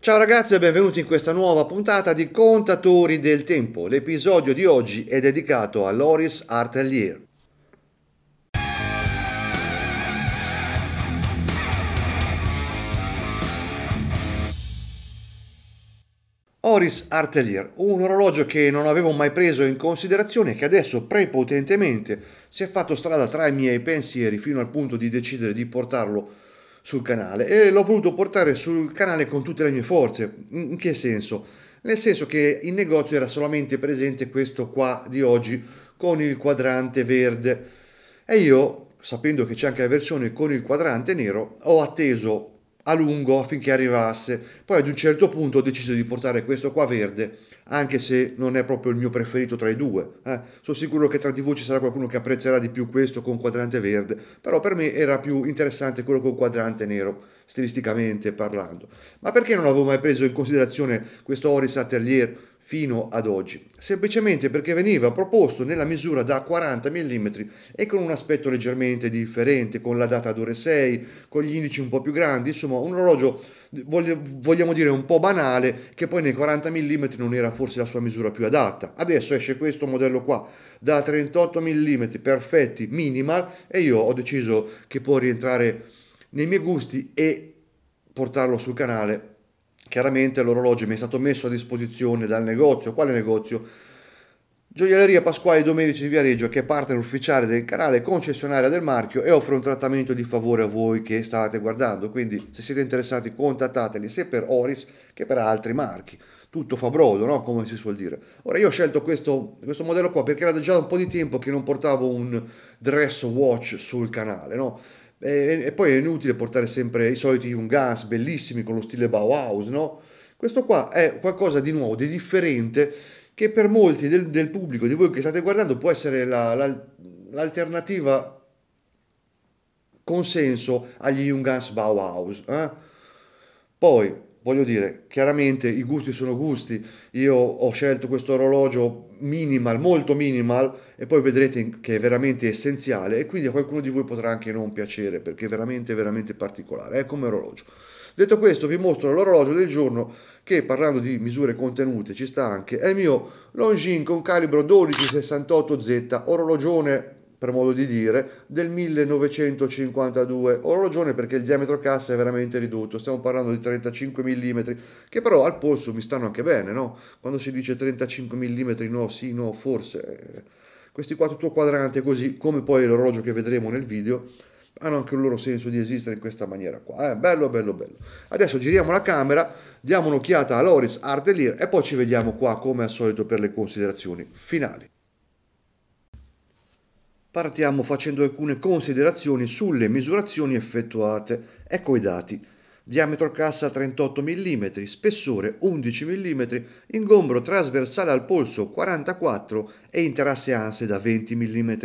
Ciao ragazzi e benvenuti in questa nuova puntata di Contatori del Tempo. L'episodio di oggi è dedicato a Loris Artellier. Oris Artelier, un orologio che non avevo mai preso in considerazione e che adesso prepotentemente si è fatto strada tra i miei pensieri fino al punto di decidere di portarlo sul canale e l'ho voluto portare sul canale con tutte le mie forze. In che senso? Nel senso che in negozio era solamente presente questo qua di oggi con il quadrante verde e io, sapendo che c'è anche la versione con il quadrante nero, ho atteso a lungo affinché arrivasse. Poi ad un certo punto ho deciso di portare questo qua verde anche se non è proprio il mio preferito tra i due. Eh, sono sicuro che tra di voi ci sarà qualcuno che apprezzerà di più questo con quadrante verde, però per me era più interessante quello con quadrante nero, stilisticamente parlando. Ma perché non avevo mai preso in considerazione questo Oris Atelier? fino ad oggi, semplicemente perché veniva proposto nella misura da 40 mm e con un aspetto leggermente differente, con la data ad ore 6, con gli indici un po' più grandi, insomma un orologio vogliamo dire un po' banale che poi nei 40 mm non era forse la sua misura più adatta. Adesso esce questo modello qua da 38 mm perfetti minimal e io ho deciso che può rientrare nei miei gusti e portarlo sul canale Chiaramente l'orologio mi è stato messo a disposizione dal negozio. Quale negozio? Gioielleria Pasquale Domenici di Viareggio, che è partner ufficiale del canale concessionaria del marchio e offre un trattamento di favore a voi che state guardando. Quindi, se siete interessati, contattateli sia per Oris che per altri marchi. Tutto fa brodo, no? come si suol dire. Ora, io ho scelto questo, questo modello qua perché era già un po' di tempo che non portavo un dress watch sul canale. No? E, e poi è inutile portare sempre i soliti Jungans bellissimi con lo stile Bauhaus, no? Questo qua è qualcosa di nuovo, di differente, che per molti del, del pubblico, di voi che state guardando, può essere la, la, l'alternativa consenso agli Jungans Bauhaus. Eh? Poi, voglio dire, chiaramente i gusti sono gusti, io ho scelto questo orologio minimal, molto minimal, e poi vedrete che è veramente essenziale e quindi a qualcuno di voi potrà anche non piacere perché è veramente, veramente particolare, è come orologio. Detto questo vi mostro l'orologio del giorno che parlando di misure contenute ci sta anche, è il mio Longin con calibro 1268Z, orologione per modo di dire, del 1952. Ho ragione perché il diametro cassa è veramente ridotto, stiamo parlando di 35 mm, che però al polso mi stanno anche bene, no? Quando si dice 35 mm, no, sì, no, forse. Eh, questi qua tutto quadrante così, come poi l'orologio che vedremo nel video, hanno anche il loro senso di esistere in questa maniera qua. Eh, bello, bello, bello. Adesso giriamo la camera, diamo un'occhiata a Loris Artelier e poi ci vediamo qua come al solito per le considerazioni finali partiamo facendo alcune considerazioni sulle misurazioni effettuate. Ecco i dati. Diametro cassa 38 mm, spessore 11 mm, ingombro trasversale al polso 44 e interasse anse da 20 mm.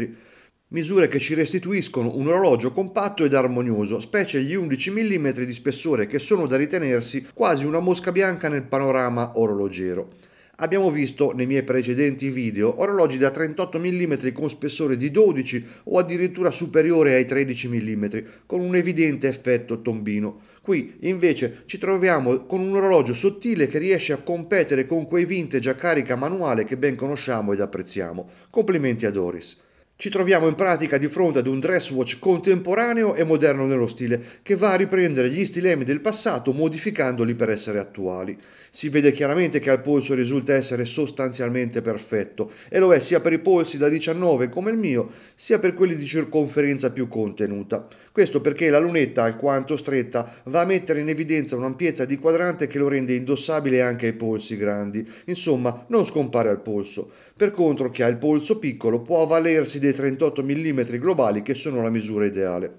Misure che ci restituiscono un orologio compatto ed armonioso, specie gli 11 mm di spessore che sono da ritenersi quasi una mosca bianca nel panorama orologero. Abbiamo visto nei miei precedenti video orologi da 38 mm con spessore di 12 o addirittura superiore ai 13 mm, con un evidente effetto tombino. Qui invece ci troviamo con un orologio sottile che riesce a competere con quei vintage a carica manuale che ben conosciamo ed apprezziamo. Complimenti a Doris. Ci troviamo in pratica di fronte ad un dress watch contemporaneo e moderno nello stile, che va a riprendere gli stilemi del passato modificandoli per essere attuali. Si vede chiaramente che al polso risulta essere sostanzialmente perfetto, e lo è sia per i polsi da 19 come il mio, sia per quelli di circonferenza più contenuta. Questo perché la lunetta, alquanto stretta, va a mettere in evidenza un'ampiezza di quadrante che lo rende indossabile anche ai polsi grandi. Insomma, non scompare al polso. Per contro, chi ha il polso piccolo può avvalersi dei 38 mm globali che sono la misura ideale.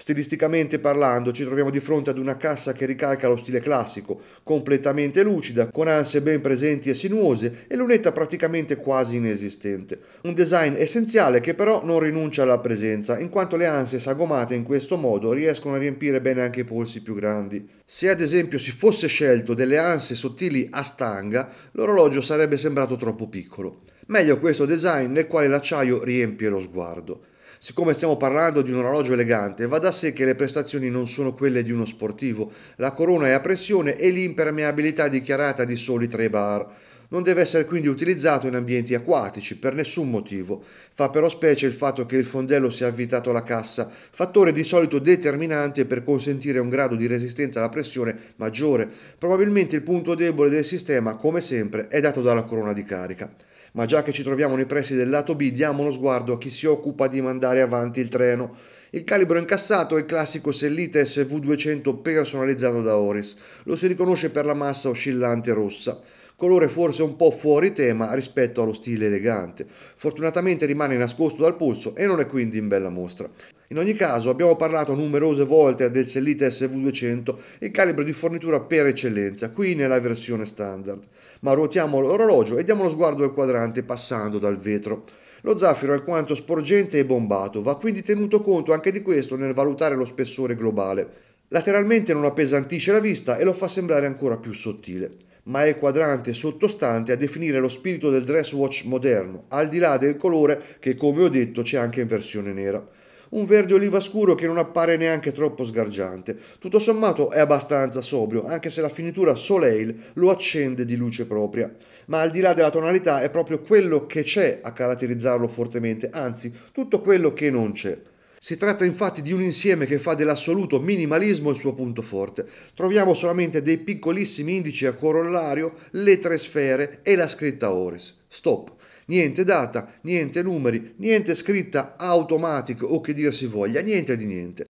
Stilisticamente parlando ci troviamo di fronte ad una cassa che ricalca lo stile classico, completamente lucida, con anse ben presenti e sinuose e lunetta praticamente quasi inesistente. Un design essenziale che però non rinuncia alla presenza, in quanto le anse sagomate in questo modo riescono a riempire bene anche i polsi più grandi. Se ad esempio si fosse scelto delle anse sottili a stanga, l'orologio sarebbe sembrato troppo piccolo. Meglio questo design nel quale l'acciaio riempie lo sguardo. Siccome stiamo parlando di un orologio elegante, va da sé che le prestazioni non sono quelle di uno sportivo. La corona è a pressione e l'impermeabilità dichiarata di soli 3 bar. Non deve essere quindi utilizzato in ambienti acquatici per nessun motivo. Fa però specie il fatto che il fondello sia avvitato alla cassa, fattore di solito determinante per consentire un grado di resistenza alla pressione maggiore. Probabilmente il punto debole del sistema, come sempre, è dato dalla corona di carica ma già che ci troviamo nei pressi del lato B diamo uno sguardo a chi si occupa di mandare avanti il treno. Il calibro incassato è il classico Sellites V200 personalizzato da Oris, lo si riconosce per la massa oscillante rossa colore forse un po' fuori tema rispetto allo stile elegante. Fortunatamente rimane nascosto dal polso e non è quindi in bella mostra. In ogni caso abbiamo parlato numerose volte del Sellita SV200, il calibro di fornitura per eccellenza, qui nella versione standard, ma ruotiamo l'orologio e diamo lo sguardo al quadrante passando dal vetro. Lo zaffiro è alquanto sporgente e bombato, va quindi tenuto conto anche di questo nel valutare lo spessore globale. Lateralmente non appesantisce la vista e lo fa sembrare ancora più sottile ma è il quadrante sottostante a definire lo spirito del dress watch moderno, al di là del colore che come ho detto c'è anche in versione nera. Un verde oliva scuro che non appare neanche troppo sgargiante. Tutto sommato è abbastanza sobrio, anche se la finitura Soleil lo accende di luce propria. Ma al di là della tonalità è proprio quello che c'è a caratterizzarlo fortemente, anzi tutto quello che non c'è. Si tratta infatti di un insieme che fa dell'assoluto minimalismo il suo punto forte. Troviamo solamente dei piccolissimi indici a corollario, le tre sfere e la scritta Oris. Stop. Niente data, niente numeri, niente scritta automatica o che dir si voglia, niente di niente.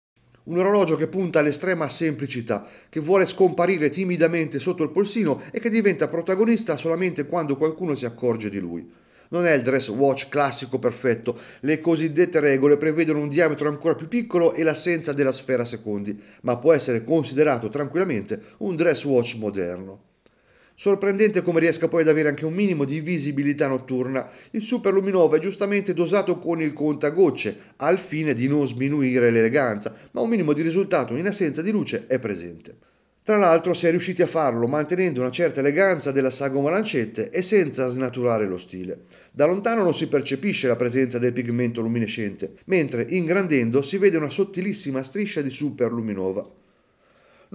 Un orologio che punta all'estrema semplicità, che vuole scomparire timidamente sotto il polsino e che diventa protagonista solamente quando qualcuno si accorge di lui non è il dress watch classico perfetto, le cosiddette regole prevedono un diametro ancora più piccolo e l'assenza della sfera secondi, ma può essere considerato tranquillamente un dress watch moderno. Sorprendente come riesca poi ad avere anche un minimo di visibilità notturna, il Super Luminova è giustamente dosato con il contagocce, al fine di non sminuire l'eleganza, ma un minimo di risultato in assenza di luce è presente. Tra l'altro si è riusciti a farlo mantenendo una certa eleganza della sagoma lancette e senza snaturare lo stile. Da lontano non si percepisce la presenza del pigmento luminescente, mentre ingrandendo si vede una sottilissima striscia di superluminova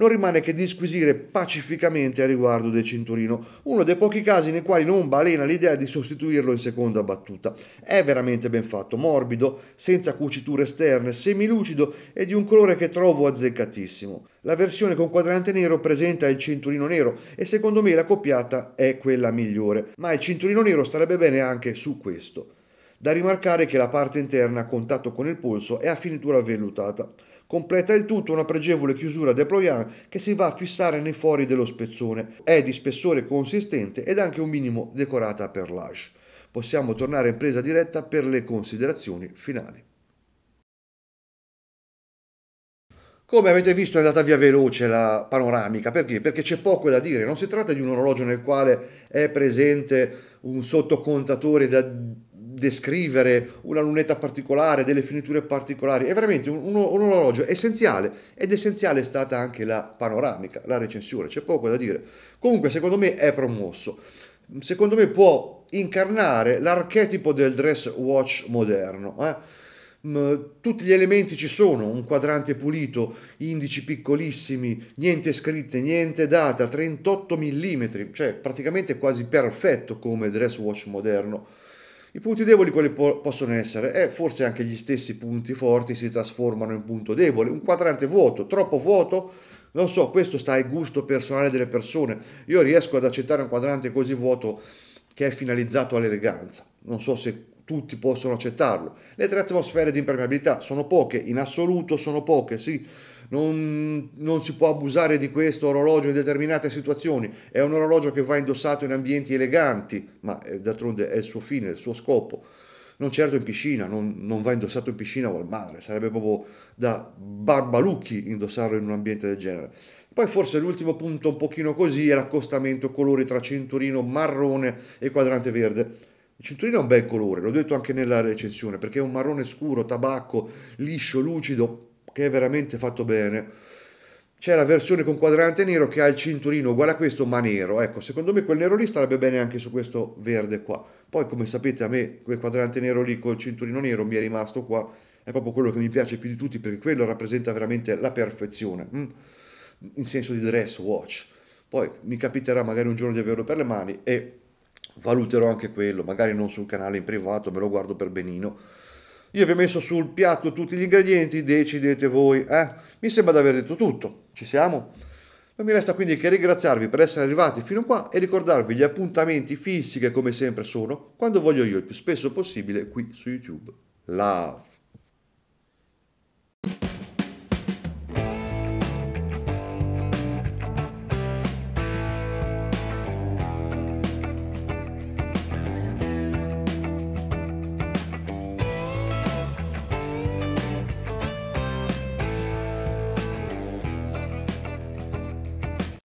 non rimane che disquisire pacificamente a riguardo del cinturino, uno dei pochi casi nei quali non balena l'idea di sostituirlo in seconda battuta. È veramente ben fatto, morbido, senza cuciture esterne, semilucido e di un colore che trovo azzeccatissimo. La versione con quadrante nero presenta il cinturino nero e secondo me la copiata è quella migliore, ma il cinturino nero starebbe bene anche su questo. Da rimarcare che la parte interna a contatto con il polso è a finitura vellutata. Completa il tutto una pregevole chiusura de Proyan che si va a fissare nei fori dello spezzone. È di spessore consistente ed anche un minimo decorata per l'asce. Possiamo tornare in presa diretta per le considerazioni finali. Come avete visto è andata via veloce la panoramica, perché? Perché c'è poco da dire, non si tratta di un orologio nel quale è presente un sottocontatore da descrivere una lunetta particolare, delle finiture particolari, è veramente un, un, un orologio essenziale ed essenziale è stata anche la panoramica, la recensione, c'è poco da dire. Comunque secondo me è promosso, secondo me può incarnare l'archetipo del dress watch moderno. Eh? tutti gli elementi ci sono, un quadrante pulito, indici piccolissimi, niente scritte, niente data, 38 mm, cioè praticamente quasi perfetto come dress watch moderno. I punti deboli quali po- possono essere? Eh, forse anche gli stessi punti forti si trasformano in punto debole. Un quadrante vuoto, troppo vuoto, non so, questo sta al gusto personale delle persone. Io riesco ad accettare un quadrante così vuoto che è finalizzato all'eleganza. Non so se tutti possono accettarlo. Le tre atmosfere di impermeabilità sono poche, in assoluto sono poche, sì non, non si può abusare di questo orologio in determinate situazioni, è un orologio che va indossato in ambienti eleganti, ma eh, d'altronde è il suo fine, il suo scopo non certo in piscina, non, non, va indossato in piscina o al mare, sarebbe proprio da barbalucchi indossarlo in un ambiente del genere. Poi forse l'ultimo punto un pochino così è l'accostamento colori tra cinturino marrone e quadrante verde. Il cinturino è un bel colore, l'ho detto anche nella recensione, perché è un marrone scuro, tabacco, liscio, lucido, che è veramente fatto bene. C'è la versione con quadrante nero che ha il cinturino uguale a questo ma nero. Ecco, secondo me quel nero lì starebbe bene anche su questo verde qua. Poi come sapete a me quel quadrante nero lì col cinturino nero mi è rimasto qua. È proprio quello che mi piace più di tutti perché quello rappresenta veramente la perfezione. Mm. In senso di dress watch. Poi mi capiterà magari un giorno di averlo per le mani e valuterò anche quello. Magari non sul canale in privato, me lo guardo per benino io vi ho messo sul piatto tutti gli ingredienti, decidete voi. Eh? Mi sembra di aver detto tutto. Ci siamo? Non mi resta quindi che ringraziarvi per essere arrivati fino a qua e ricordarvi gli appuntamenti fissi che come sempre sono, quando voglio io, il più spesso possibile, qui su YouTube. Love!